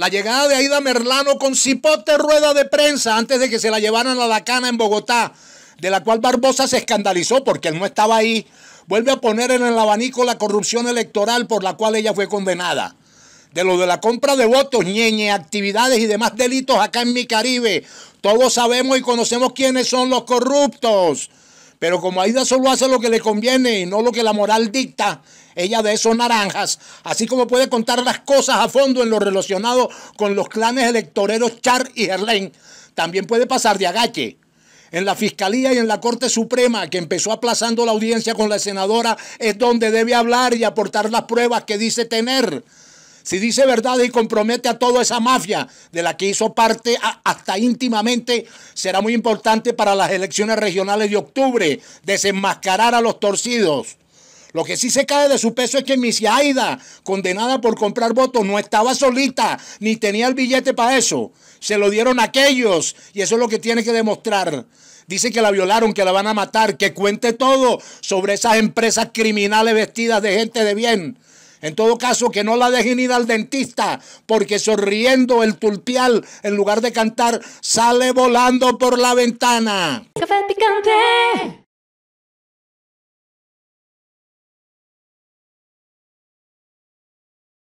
La llegada de Aida Merlano con cipote rueda de prensa antes de que se la llevaran a la cana en Bogotá, de la cual Barbosa se escandalizó porque él no estaba ahí, vuelve a poner en el abanico la corrupción electoral por la cual ella fue condenada. De lo de la compra de votos, ñeñe, actividades y demás delitos acá en mi Caribe. Todos sabemos y conocemos quiénes son los corruptos. Pero como Aida solo hace lo que le conviene y no lo que la moral dicta, ella de esos naranjas, así como puede contar las cosas a fondo en lo relacionado con los clanes electoreros Char y Gerlain, también puede pasar de agache. En la Fiscalía y en la Corte Suprema, que empezó aplazando la audiencia con la senadora, es donde debe hablar y aportar las pruebas que dice tener. Si dice verdad y compromete a toda esa mafia de la que hizo parte hasta íntimamente, será muy importante para las elecciones regionales de octubre desenmascarar a los torcidos. Lo que sí se cae de su peso es que Missy Aida, condenada por comprar votos, no estaba solita, ni tenía el billete para eso. Se lo dieron a aquellos y eso es lo que tiene que demostrar. Dice que la violaron, que la van a matar, que cuente todo sobre esas empresas criminales vestidas de gente de bien. En todo caso, que no la dejen ir al dentista, porque sonriendo el tulpial, en lugar de cantar, sale volando por la ventana. Café picante.